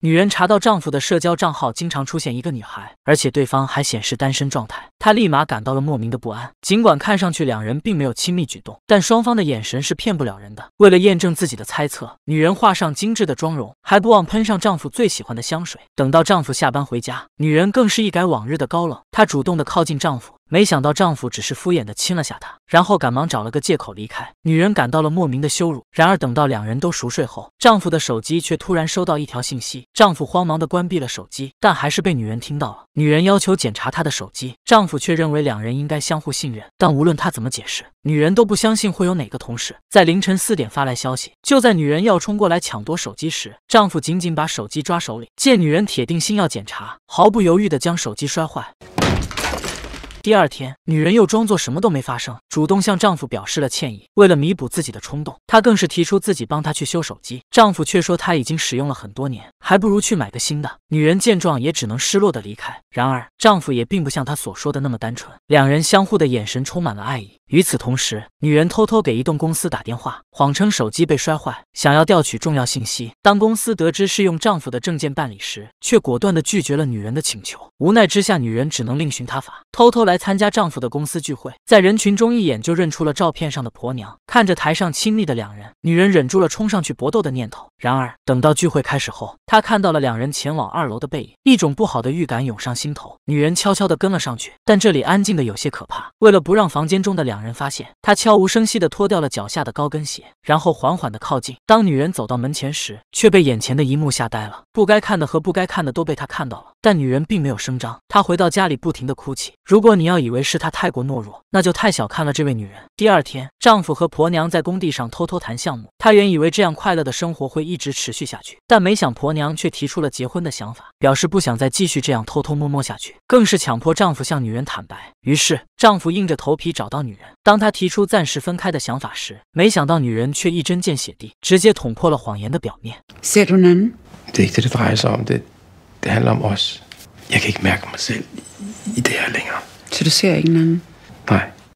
女人查到丈夫的社交账号，经常出现一个女孩，而且对方还显示单身状态。她立马感到了莫名的不安，尽管看上去两人并没有亲密举动，但双方的眼神是骗不了人的。为了验证自己的猜测，女人画上精致的妆容，还不忘喷上丈夫最喜欢的香水。等到丈夫下班回家，女人更是一改往日的高冷，她主动的靠近丈夫，没想到丈夫只是敷衍的亲了下她，然后赶忙找了个借口离开。女人感到了莫名的羞辱。然而等到两人都熟睡后，丈夫的手机却突然收到一条信息，丈夫慌忙的关闭了手机，但还是被女人听到了。女人要求检查她的手机，丈夫。却认为两人应该相互信任，但无论他怎么解释，女人都不相信会有哪个同事在凌晨四点发来消息。就在女人要冲过来抢夺手机时，丈夫紧紧把手机抓手里，见女人铁定心要检查，毫不犹豫地将手机摔坏。第二天，女人又装作什么都没发生，主动向丈夫表示了歉意。为了弥补自己的冲动，她更是提出自己帮她去修手机，丈夫却说他已经使用了很多年，还不如去买个新的。女人见状，也只能失落的离开。然而，丈夫也并不像她所说的那么单纯，两人相互的眼神充满了爱意。与此同时，女人偷偷给移动公司打电话，谎称手机被摔坏，想要调取重要信息。当公司得知是用丈夫的证件办理时，却果断地拒绝了女人的请求。无奈之下，女人只能另寻他法，偷偷来参加丈夫的公司聚会。在人群中一眼就认出了照片上的婆娘，看着台上亲密的两人，女人忍住了冲上去搏斗的念头。然而，等到聚会开始后，她看到了两人前往二楼的背影，一种不好的预感涌上心头。女人悄悄地跟了上去，但这里安静的有些可怕。为了不让房间中的两两人发现她悄无声息地脱掉了脚下的高跟鞋，然后缓缓地靠近。当女人走到门前时，却被眼前的一幕吓呆了。不该看的和不该看的都被她看到了，但女人并没有声张。她回到家里，不停地哭泣。如果你要以为是她太过懦弱，那就太小看了这位女人。第二天，丈夫和婆娘在工地上偷偷谈项目。她原以为这样快乐的生活会一直持续下去，但没想婆娘却提出了结婚的想法，表示不想再继续这样偷偷摸摸下去，更是强迫丈夫向女人坦白。于是，丈夫硬着头皮找到女人。当他提出暂时分开的想法时，没想到女人却一针见血地直接捅破了谎言的表面。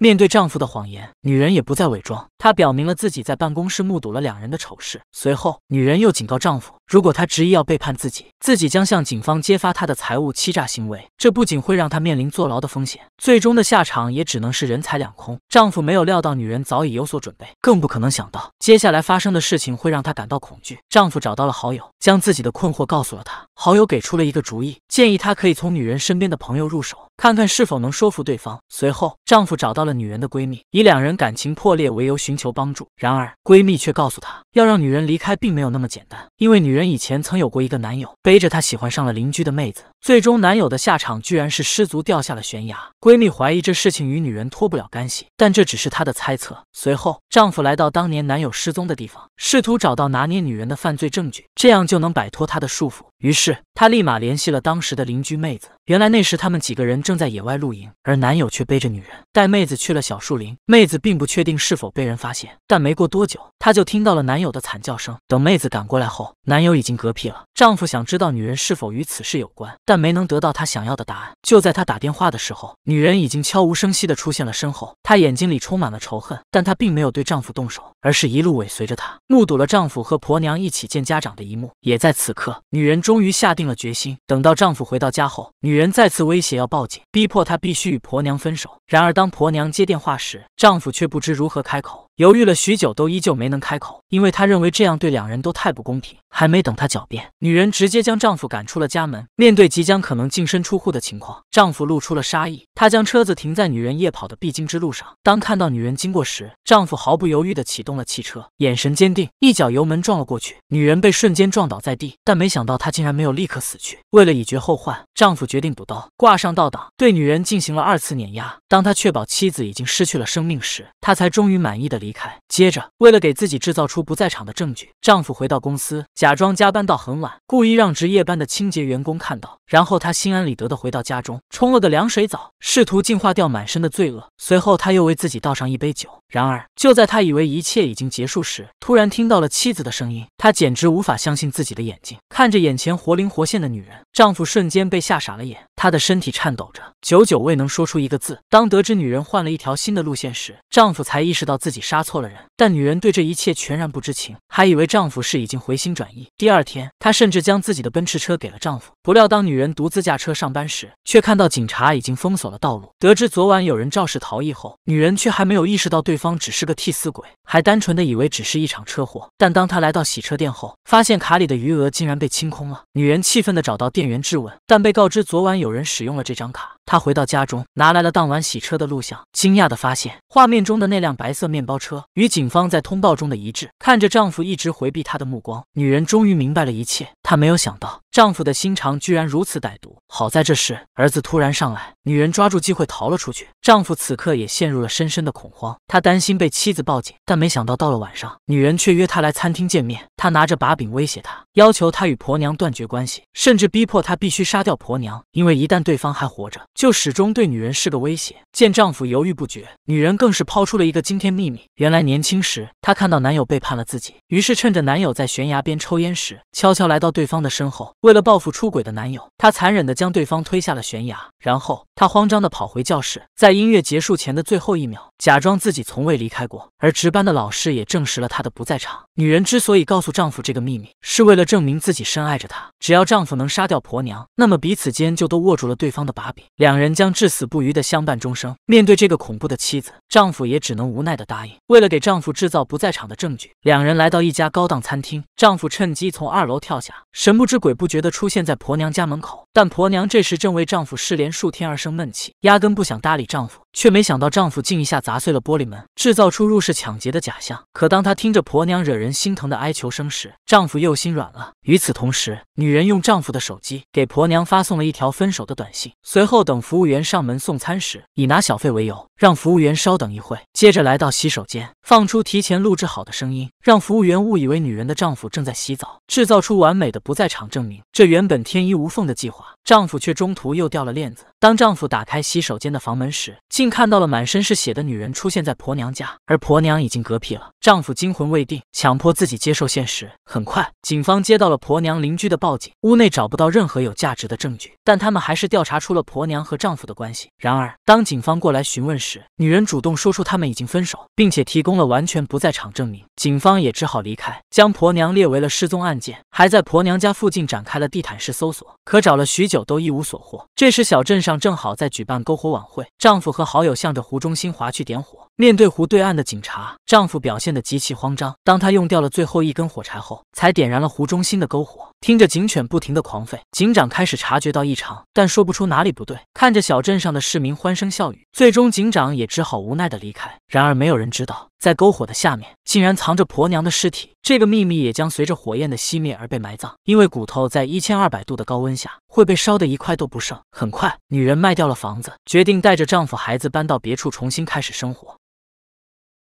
面对丈夫的谎言，女人也不再伪装，她表明了自己在办公室目睹了两人的丑事。随后，女人又警告丈夫，如果他执意要背叛自己，自己将向警方揭发他的财务欺诈行为。这不仅会让他面临坐牢的风险，最终的下场也只能是人财两空。丈夫没有料到女人早已有所准备，更不可能想到接下来发生的事情会让他感到恐惧。丈夫找到了好友，将自己的困惑告诉了他，好友给出了一个主意，建议他可以从女人身边的朋友入手。看看是否能说服对方。随后，丈夫找到了女人的闺蜜，以两人感情破裂为由寻求帮助。然而，闺蜜却告诉她，要让女人离开并没有那么简单，因为女人以前曾有过一个男友，背着她喜欢上了邻居的妹子，最终男友的下场居然是失足掉下了悬崖。闺蜜怀疑这事情与女人脱不了干系，但这只是她的猜测。随后，丈夫来到当年男友失踪的地方，试图找到拿捏女人的犯罪证据，这样就能摆脱她的束缚。于是她立马联系了当时的邻居妹子。原来那时他们几个人正在野外露营，而男友却背着女人带妹子去了小树林。妹子并不确定是否被人发现，但没过多久，她就听到了男友的惨叫声。等妹子赶过来后，男友已经嗝屁了。丈夫想知道女人是否与此事有关，但没能得到他想要的答案。就在他打电话的时候，女人已经悄无声息地出现了身后。她眼睛里充满了仇恨，但她并没有对丈夫动手，而是一路尾随着他，目睹了丈夫和婆娘一起见家长的一幕。也在此刻，女人。终于下定了决心。等到丈夫回到家后，女人再次威胁要报警，逼迫他必须与婆娘分手。然而，当婆娘接电话时，丈夫却不知如何开口。犹豫了许久，都依旧没能开口，因为她认为这样对两人都太不公平。还没等她狡辩，女人直接将丈夫赶出了家门。面对即将可能净身出户的情况，丈夫露出了杀意。他将车子停在女人夜跑的必经之路上。当看到女人经过时，丈夫毫不犹豫地启动了汽车，眼神坚定，一脚油门撞了过去。女人被瞬间撞倒在地，但没想到她竟然没有立刻死去。为了以绝后患，丈夫决定补刀，挂上倒档，对女人进行了二次碾压。当他确保妻子已经失去了生命时，他才终于满意的离。离开。接着，为了给自己制造出不在场的证据，丈夫回到公司，假装加班到很晚，故意让值夜班的清洁员工看到。然后他心安理得地回到家中，冲了个凉水澡，试图净化掉满身的罪恶。随后，他又为自己倒上一杯酒。然而，就在他以为一切已经结束时，突然听到了妻子的声音。他简直无法相信自己的眼睛，看着眼前活灵活现的女人，丈夫瞬间被吓傻了眼，他的身体颤抖着，久久未能说出一个字。当得知女人换了一条新的路线时，丈夫才意识到自己是。杀错了人，但女人对这一切全然不知情，还以为丈夫是已经回心转意。第二天，她甚至将自己的奔驰车给了丈夫。不料，当女人独自驾车上班时，却看到警察已经封锁了道路。得知昨晚有人肇事逃逸后，女人却还没有意识到对方只是个替死鬼，还单纯的以为只是一场车祸。但当她来到洗车店后，发现卡里的余额竟然被清空了。女人气愤的找到店员质问，但被告知昨晚有人使用了这张卡。她回到家中，拿来了当晚洗车的录像，惊讶地发现，画面中的那辆白色面包车与警方在通报中的一致。看着丈夫一直回避她的目光，女人终于明白了一切。她没有想到。丈夫的心肠居然如此歹毒，好在这时儿子突然上来，女人抓住机会逃了出去。丈夫此刻也陷入了深深的恐慌，他担心被妻子报警，但没想到到了晚上，女人却约他来餐厅见面。他拿着把柄威胁他，要求他与婆娘断绝关系，甚至逼迫他必须杀掉婆娘，因为一旦对方还活着，就始终对女人是个威胁。见丈夫犹豫不决，女人更是抛出了一个惊天秘密：原来年轻时她看到男友背叛了自己，于是趁着男友在悬崖边抽烟时，悄悄来到对方的身后。为了报复出轨的男友，她残忍的将对方推下了悬崖，然后她慌张的跑回教室，在音乐结束前的最后一秒，假装自己从未离开过。而值班的老师也证实了她的不在场。女人之所以告诉丈夫这个秘密，是为了证明自己深爱着他。只要丈夫能杀掉婆娘，那么彼此间就都握住了对方的把柄，两人将至死不渝的相伴终生。面对这个恐怖的妻子，丈夫也只能无奈的答应。为了给丈夫制造不在场的证据，两人来到一家高档餐厅，丈夫趁机从二楼跳下，神不知鬼不。觉得出现在婆娘家门口，但婆娘这时正为丈夫失联数天而生闷气，压根不想搭理丈夫。却没想到丈夫竟一下砸碎了玻璃门，制造出入室抢劫的假象。可当她听着婆娘惹人心疼的哀求声时，丈夫又心软了。与此同时，女人用丈夫的手机给婆娘发送了一条分手的短信。随后等服务员上门送餐时，以拿小费为由让服务员稍等一会，接着来到洗手间，放出提前录制好的声音，让服务员误以为女人的丈夫正在洗澡，制造出完美的不在场证明。这原本天衣无缝的计划，丈夫却中途又掉了链子。当丈夫打开洗手间的房门时，竟看到了满身是血的女人出现在婆娘家，而婆娘已经嗝屁了。丈夫惊魂未定，强迫自己接受现实。很快，警方接到了婆娘邻居的报警，屋内找不到任何有价值的证据，但他们还是调查出了婆娘和丈夫的关系。然而，当警方过来询问时，女人主动说出他们已经分手，并且提供了完全不在场证明。警方也只好离开，将婆娘列为了失踪案件，还在婆娘家附近展开了地毯式搜索，可找了许久都一无所获。这时，小镇上正好在举办篝火晚会，丈夫和好友向着湖中心划去点火。面对湖对岸的警察，丈夫表现得极其慌张。当他用掉了最后一根火柴后，才点燃了湖中心的篝火。听着警犬不停的狂吠，警长开始察觉到异常，但说不出哪里不对。看着小镇上的市民欢声笑语，最终警长也只好无奈的离开。然而没有人知道，在篝火的下面竟然藏着婆娘的尸体。这个秘密也将随着火焰的熄灭而被埋葬，因为骨头在一千二百度的高温下会被烧得一块都不剩。很快，女人卖掉了房子，决定带着丈夫、孩子搬到别处重新开始生活。